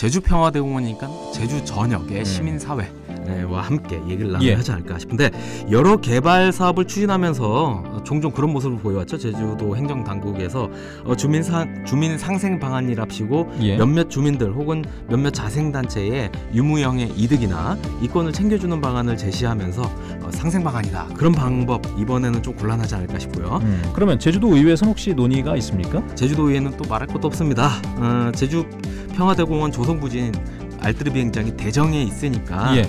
제주평화대공원이니까 제주 전역의 음. 시민사회 와 함께 얘기를 나눠야 예. 하지 않을까 싶은데 여러 개발 사업을 추진하면서 종종 그런 모습을 보여왔죠. 제주도 행정 당국에서 어, 주민 사, 주민 상생 방안이랍시고 예. 몇몇 주민들 혹은 몇몇 자생 단체의 유무형의 이득이나 이권을 챙겨주는 방안을 제시하면서 어, 상생 방안이다 그런 방법 이번에는 좀 곤란하지 않을까 싶고요. 음. 그러면 제주도 의회에서 혹시 논의가 있습니까? 제주도 의회는 또 말할 것도 없습니다. 어, 제주 평화대공원 조성부지인 알뜰 비행장이 대정에 있으니까. 예.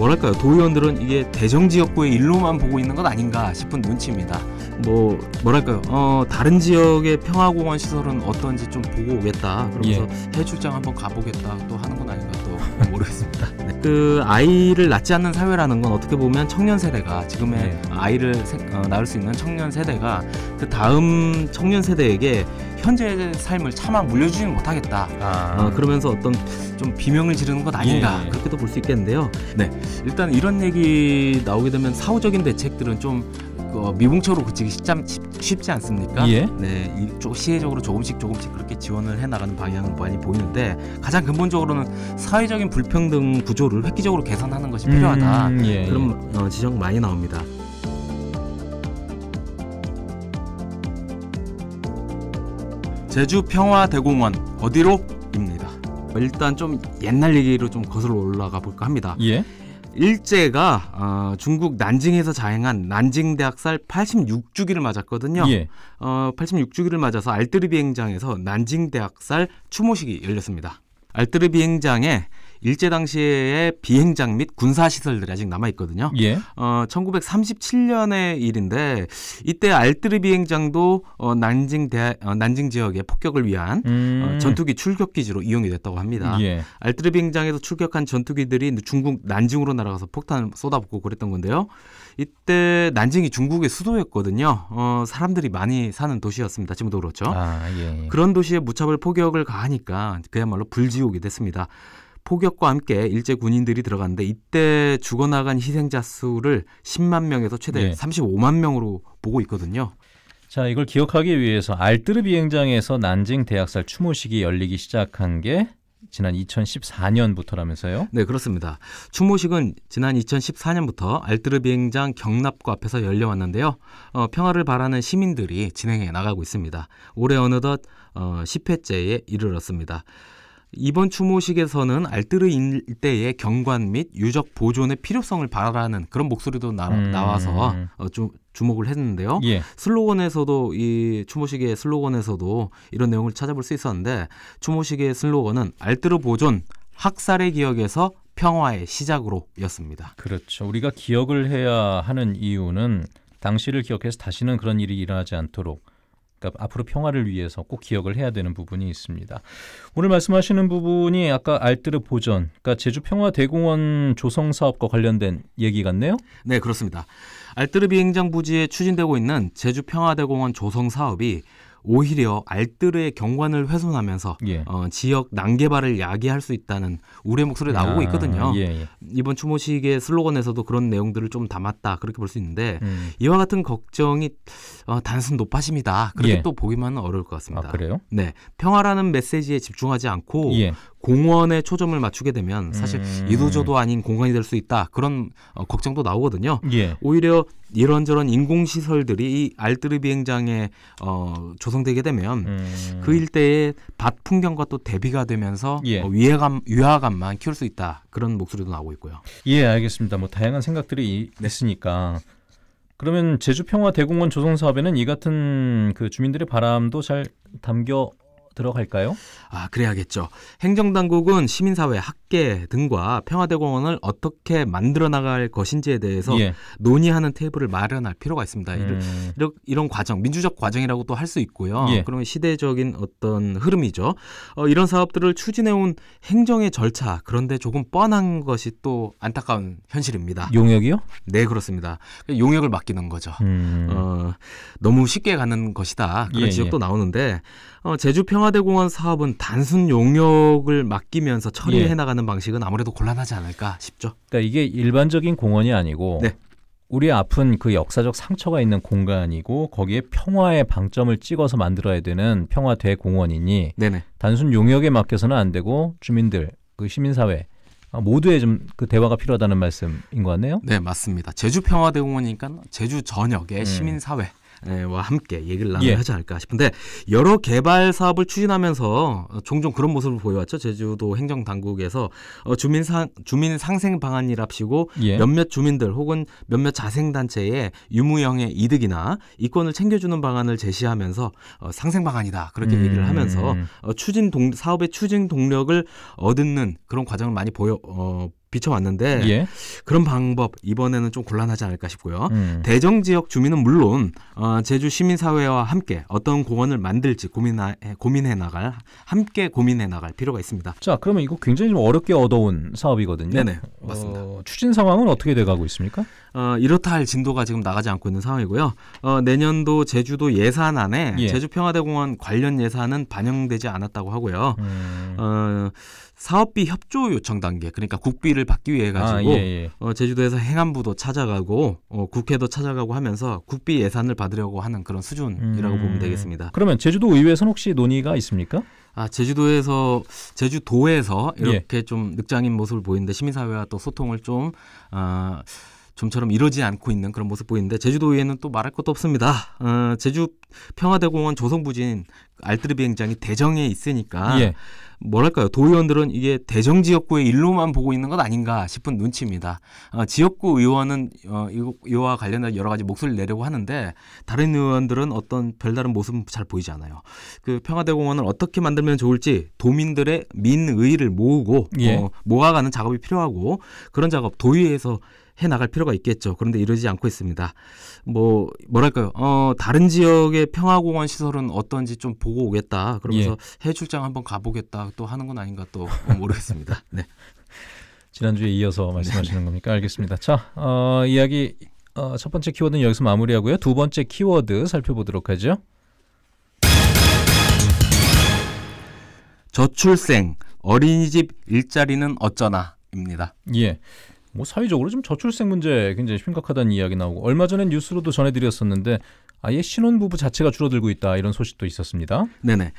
뭐랄까요 도의원들은 이게 대정지역구의 일로만 보고 있는 것 아닌가 싶은 눈치입니다 뭐 뭐랄까요 어, 다른 지역의 평화공원 시설은 어떤지 좀 보고 오겠다 그러면서 예. 해출장 한번 가보겠다 또 하는 건 아닌가 또 모르겠습니다 네. 그 아이를 낳지 않는 사회라는 건 어떻게 보면 청년 세대가 지금의 네. 아이를 세, 어, 낳을 수 있는 청년 세대가 그 다음 청년 세대에게 현재의 삶을 차마 물려주지 못하겠다 아. 어, 그러면서 어떤 좀 비명을 지르는 것 아닌가 예. 그렇게도 볼 수 있겠는데요 네 일단 이런 얘기 나오게 되면 사후적인 대책들은 좀 어, 미봉처로 그치기 쉽지, 쉽지 않습니까? 예. 네, 이, 시혜적으로 조금씩 조금씩 그렇게 지원을 해 나가는 방향은 많이 보이는데 가장 근본적으로는 사회적인 불평등 구조를 획기적으로 개선하는 것이 필요하다. 음, 예, 예. 그런 예. 어, 지적 많이 나옵니다. 제주 평화대공원 어디로? 입니다. 일단 좀 옛날 얘기로 좀 거슬러 올라가 볼까 합니다. 예. 일제가 어, 중국 난징에서 자행한 난징 대학살 86주기를 맞았거든요. 예. 어, 86주기를 맞아서 알뜨르 비행장에서 난징 대학살 추모식이 열렸습니다. 알뜨르 비행장에 일제 당시의 비행장 및 군사 시설들이 아직 남아 있거든요. 예. 어, 1937년의 일인데 이때 알뜨르 비행장도 어, 난징 대 어, 난징 지역의 폭격을 위한 어, 음. 어, 전투기 출격 기지로 이용이 됐다고 합니다. 예. 알뜨르 비행장에서 출격한 전투기들이 중국 난징으로 날아가서 폭탄을 쏟아붓고 그랬던 건데요. 이때 난징이 중국의 수도였거든요. 어, 사람들이 많이 사는 도시였습니다. 지금도 그렇죠. 아, 예. 예. 그런 도시에 무차별 폭격을 가하니까 그야말로 불지옥이 됐습니다. 포격과 함께 일제 군인들이 들어갔는데 이때 죽어나간 희생자 수를 10만 명에서 최대 네. 35만 명으로 보고 있거든요. 자, 이걸 기억하기 위해서 알뜨르 비행장에서 난징 대학살 추모식이 열리기 시작한 게 지난 2014년부터라면서요? 네, 그렇습니다. 추모식은 지난 2014년부터 알뜨르 비행장 경납고 앞에서 열려왔는데요. 어, 평화를 바라는 시민들이 진행해 나가고 있습니다. 올해 어느덧 어, 10회째에 이르렀습니다. 이번 추모식에서는 알뜨르 일대의 경관 및 유적 보존의 필요성을 바라는 그런 목소리도 나, 음. 나와서 어, 좀 주목을 했는데요. 예. 슬로건에서도 이 추모식의 슬로건에서도 이런 내용을 찾아볼 수 있었는데 추모식의 슬로건은 알뜨르 보존 학살의 기억에서 평화의 시작으로였습니다. 그렇죠. 우리가 기억을 해야 하는 이유는 당시를 기억해서 다시는 그런 일이 일어나지 않도록 그러니까 앞으로 평화를 위해서 꼭 기억을 해야 되는 부분이 있습니다. 오늘 말씀하시는 부분이 아까 알뜨르 보전, 그러니까 제주 평화 대공원 조성 사업과 관련된 얘기 같네요. 네, 그렇습니다. 알뜨르 비행장 부지에 추진되고 있는 제주 평화대공원 조성 사업이 오히려 알뜰의 경관을 훼손하면서 예. 어, 지역 난개발을 야기할 수 있다는 우려 목소리 나오고 있거든요. 아, 예, 예. 이번 추모식의 슬로건에서도 그런 내용들을 좀 담았다 그렇게 볼 수 있는데 음. 이와 같은 걱정이 어, 단순 높아심니다 그렇게 예. 또 보기만 은 어려울 것 같습니다. 아, 그래요? 네, 평화라는 메시지에 집중하지 않고 예. 공원에 초점을 맞추게 되면 사실 음. 이도저도 아닌 공간이 될 수 있다 그런 어, 걱정도 나오거든요. 예. 오히려 이런저런 인공 시설들이 이 알뜨르 비행장에 어, 조성되게 되면 음. 그 일대의 밭 풍경과 또 대비가 되면서 예. 어, 위화감 위화감만 키울 수 있다 그런 목소리도 나오고 있고요. 예, 알겠습니다. 뭐 다양한 생각들이 있으니까 그러면 제주평화대공원 조성 사업에는 이 같은 그 주민들의 바람도 잘 담겨 들어갈까요? 아, 그래야겠죠. 행정당국은 시민사회, 학 업계 등과 평화대공원을 어떻게 만들어 나갈 것인지에 대해서 예. 논의하는 테이블을 마련할 필요가 있습니다. 음. 이런, 이런 과정, 민주적 과정이라고도 할 수 있고요. 예. 그러면 시대적인 어떤 흐름이죠. 어, 이런 사업들을 추진해온 행정의 절차 그런데 조금 뻔한 것이 또 안타까운 현실입니다. 용역이요? 네 그렇습니다. 용역을 맡기는 거죠. 음. 어, 너무 쉽게 가는 것이다 그런 예, 지적도 예. 나오는데 어, 제주 평화대공원 사업은 단순 용역을 맡기면서 처리해 예. 나가는 하는 방식은 아무래도 곤란하지 않을까 싶죠. 그러니까 이게 일반적인 공원이 아니고 네. 우리 아픈 그 역사적 상처가 있는 공간이고 거기에 평화의 방점을 찍어서 만들어야 되는 평화 대공원이니 네네. 단순 용역에 맡겨서는 안 되고 주민들 그 시민사회 아, 모두의 좀그 대화가 필요하다는 말씀인 것 같네요. 네 맞습니다. 제주 평화대공원이니까 제주 전역의 음. 시민사회 와 함께 얘기를 나눠야지 예. 않을까 싶은데 여러 개발 사업을 추진하면서 종종 그런 모습을 보여왔죠. 제주도 행정 당국에서 어, 주민 상 주민 상생 방안이랍시고 예. 몇몇 주민들 혹은 몇몇 자생 단체에 유무형의 이득이나 이권을 챙겨주는 방안을 제시하면서 어, 상생 방안이다 그렇게 음. 얘기를 하면서 어, 추진 동 사업의 추진 동력을 얻는 그런 과정을 많이 보여 어, 비춰왔는데 예. 그런 방법 이번에는 좀 곤란하지 않을까 싶고요. 음. 대정 지역 주민은 물론 어, 제주 시민 사회와 함께 어떤 공원을 만들지 고민하, 고민해 나갈 함께 고민해 나갈 필요가 있습니다. 자, 그러면 이거 굉장히 좀 어렵게 얻어온 사업이거든요. 네네 맞습니다. 어, 추진 상황은 어떻게 돼가고 있습니까? 어, 이렇다 할 진도가 지금 나가지 않고 있는 상황이고요. 어, 내년도 제주도 예산안에 예. 제주 평화대공원 관련 예산은 반영되지 않았다고 하고요. 음. 어, 사업비 협조 요청 단계 그러니까 국비를 받기 위해 가지고 아, 예, 예. 어, 제주도에서 행안부도 찾아가고 어, 국회도 찾아가고 하면서 국비 예산을 받으려고 하는 그런 수준이라고 음. 보면 되겠습니다. 그러면 제주도 의회에서 혹시 논의가 있습니까? 아 제주도에서 제주도에서 예. 이렇게 예. 좀 늑장인 모습을 보이는데 시민사회와 또 소통을 좀 어, 좀처럼 이러지 않고 있는 그런 모습 보이는데 제주도에는또 말할 것도 없습니다. 어, 제주 평화대공원 조성부진알뜰비 행장이 대정에 있으니까 예. 뭐랄까요 도의원들은 이게 대정 지역구의 일로만 보고 있는 것 아닌가 싶은 눈치입니다. 어, 지역구 의원은 어, 이와 관련된 여러 가지 목소리를 내려고 하는데 다른 의원들은 어떤 별다른 모습은 잘 보이지 않아요. 그 평화대공원을 어떻게 만들면 좋을지 도민들의 민의를 모으고 예. 어, 모아가는 작업이 필요하고 그런 작업 도의회에서 해 나갈 필요가 있겠죠. 그런데 이러지 않고 있습니다. 뭐 뭐랄까요? 어, 다른 지역의 평화공원 시설은 어떤지 좀 보고 오겠다. 그러면서 예. 해외 출장 한번 가보겠다. 또 하는 건 아닌가 또 모르겠습니다. 네. 지난주에 이어서 네. 말씀하시는 겁니까? 알겠습니다. 자, 어, 이야기 어, 첫 번째 키워드는 여기서 마무리하고요. 두 번째 키워드 살펴보도록 하죠. 저출생 어린이집 일자리는 어쩌나입니다. 예. 뭐 사회적으로 좀 저출생 문제 굉장히 심각하다는 이야기 나오고 얼마 전에 뉴스로도 전해드렸었는데 아예 신혼부부 자체가 줄어들고 있다 이런 소식도 있었습니다. 네네.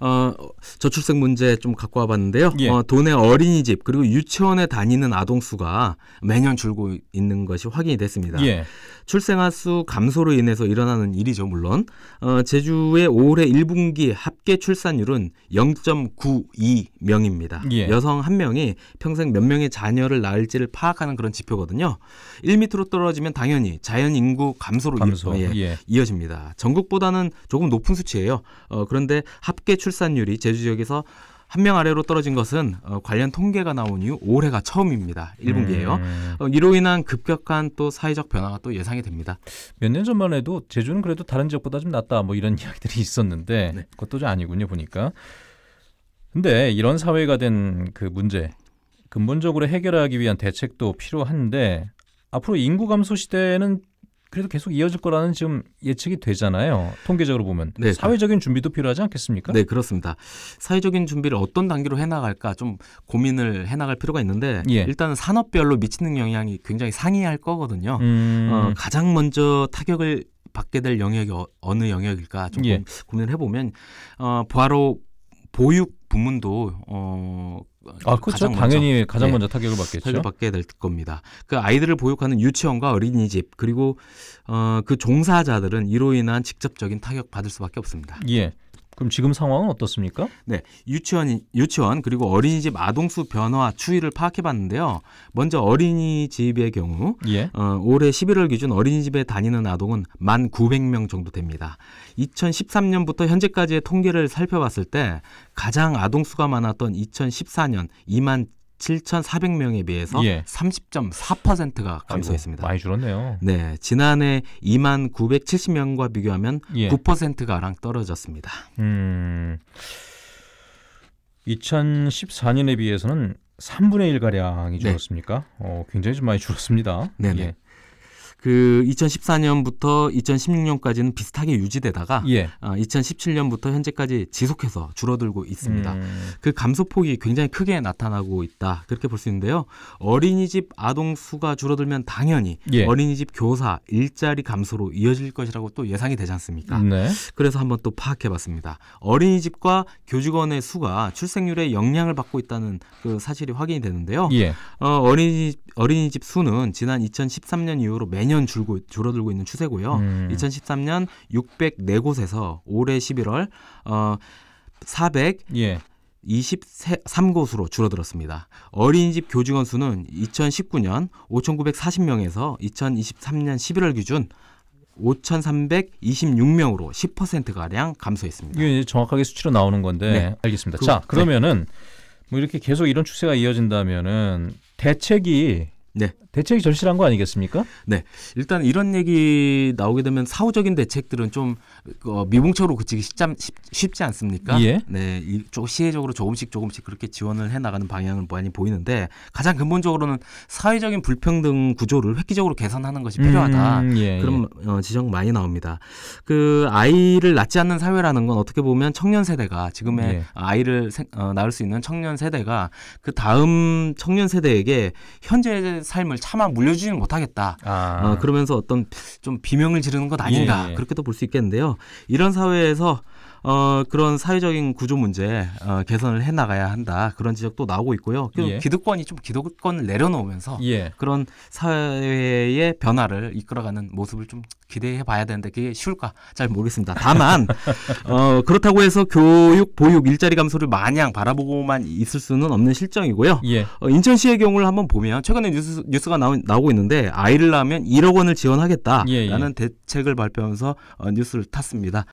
어, 저출생 문제 좀 갖고 와봤는데요. 예. 어, 도내 어린이집 그리고 유치원에 다니는 아동 수가 매년 줄고 있는 것이 확인이 됐습니다. 예. 출생아 수 감소로 인해서 일어나는 일이죠. 물론 어, 제주의 올해 1분기 합계 출산율은 0.92명입니다. 예. 여성 한 명이 평생 몇 명의 자녀를 낳을지를 파악하는 그런 지표거든요. 1미터로 떨어지면 당연히 자연 인구 감소로 감소. 이어, 예, 예, 이어집니다. 전국보다는 조금 높은 수치예요. 어, 그런데 합계 출 출산율이 제주 지역에서 한 명 아래로 떨어진 것은 어, 관련 통계가 나온 이후 올해가 처음입니다. 1분기에요. 음. 어, 이로 인한 급격한 또 사회적 변화가 또 예상이 됩니다. 몇 년 전만 해도 제주는 그래도 다른 지역보다 좀 낫다 뭐 이런 이야기들이 있었는데 네. 그것도 좀 아니군요 보니까. 근데 이런 사회가 된 그 문제 근본적으로 해결하기 위한 대책도 필요한데 앞으로 인구 감소 시대에는 그래도 계속 이어질 거라는 지금 예측이 되잖아요. 통계적으로 보면 네, 사회적인 준비도 필요하지 않겠습니까? 네 그렇습니다. 사회적인 준비를 어떤 단계로 해나갈까 좀 고민을 해나갈 필요가 있는데 예. 일단은 산업별로 미치는 영향이 굉장히 상이할 거거든요. 음... 어, 가장 먼저 타격을 받게 될 영역이 어, 어느 영역일까 좀 예. 고민을 해보면 어, 바로 보육 부문도 어, 아, 그 그렇죠. 가장 당연히 먼저, 가장 네. 먼저 타격을 받겠죠. 타격을 받게 될 겁니다. 그 아이들을 보육하는 유치원과 어린이집 그리고 어, 그 종사자들은 이로 인한 직접적인 타격 받을 수밖에 없습니다. 예. 그럼 지금 상황은 어떻습니까? 네, 유치원 유치원 그리고 어린이집 아동수 변화 추이를 파악해봤는데요. 먼저 어린이집의 경우 예. 어, 올해 11월 기준 어린이집에 다니는 아동은 1만 900명 정도 됩니다. 2013년부터 현재까지의 통계를 살펴봤을 때 가장 아동수가 많았던 2014년 2만 7,400명에 비해서 예. 30.4%가 감소했습니다. 많이 줄었네요. 네, 지난해 2만 970명과 비교하면 예. 9%가랑 떨어졌습니다. 음. 2014년에 비해서는 3분의 1 가량이 줄었습니까? 네. 어, 굉장히 좀 많이 줄었습니다. 네. 예. 그 2014년부터 2016년까지는 비슷하게 유지되다가 예. 어, 2017년부터 현재까지 지속해서 줄어들고 있습니다. 음. 그 감소폭이 굉장히 크게 나타나고 있다. 그렇게 볼 수 있는데요. 어린이집 아동 수가 줄어들면 당연히 예. 어린이집 교사 일자리 감소로 이어질 것이라고 또 예상이 되지 않습니까? 네. 그래서 한번 또 파악해 봤습니다. 어린이집과 교직원의 수가 출생률에 영향을 받고 있다는 그 사실이 확인이 되는데요. 예. 어, 어린이 어린이집 수는 지난 2013년 이후로 매년 매년 줄고 줄어들고 있는 추세고요. 음. 2013년 604곳에서 올해 11월 어 400. 예. 23곳으로 줄어들었습니다. 어린이집 교직원 수는 2019년 5,940명에서 2023년 11월 기준 5,326명으로 10%가량 감소했습니다. 이게 정확하게 수치로 나오는 건데 네. 알겠습니다. 그, 자, 네. 그러면은 네. 뭐 이렇게 계속 이런 추세가 이어진다면은 대책이 네. 대책이 절실한 거 아니겠습니까? 네. 일단 이런 얘기 나오게 되면 사후적인 대책들은 좀 어, 미봉책으로 그치기 쉽, 지 않습니까? 예. 네. 조, 시혜적으로 조금씩 조금씩 그렇게 지원을 해 나가는 방향은 많이 보이는데 가장 근본적으로는 사회적인 불평등 구조를 획기적으로 개선하는 것이 필요하다. 음, 예, 예. 그런 예. 어, 지적 많이 나옵니다. 그 아이를 낳지 않는 사회라는 건 어떻게 보면 청년 세대가 지금의 예. 아이를 어, 낳을 수 있는 청년 세대가 그 다음 청년 세대에게 현재 삶을 차마 물려주지는 못하겠다. 아. 어, 그러면서 어떤 좀 비명을 지르는 것 아닌가 예. 그렇게도 볼 수 있겠는데요. 이런 사회에서 어, 그런 사회적인 구조 문제 어, 개선을 해 나가야 한다 그런 지적도 나오고 있고요. 예. 기득권이 좀 기득권을 내려놓으면서 예. 그런 사회의 변화를 이끌어가는 모습을 좀 기대해 봐야 되는데 그게 쉬울까 잘 모르겠습니다. 다만 어, 그렇다고 해서 교육, 보육, 일자리 감소를 마냥 바라보고만 있을 수는 없는 실정이고요. 예. 어, 인천시의 경우를 한번 보면 최근에 뉴스, 뉴스가 나오, 나오고 있는데 아이를 낳으면 1억 원을 지원하겠다라는 예, 예. 대책을 발표하면서 어, 뉴스를 탔습니다.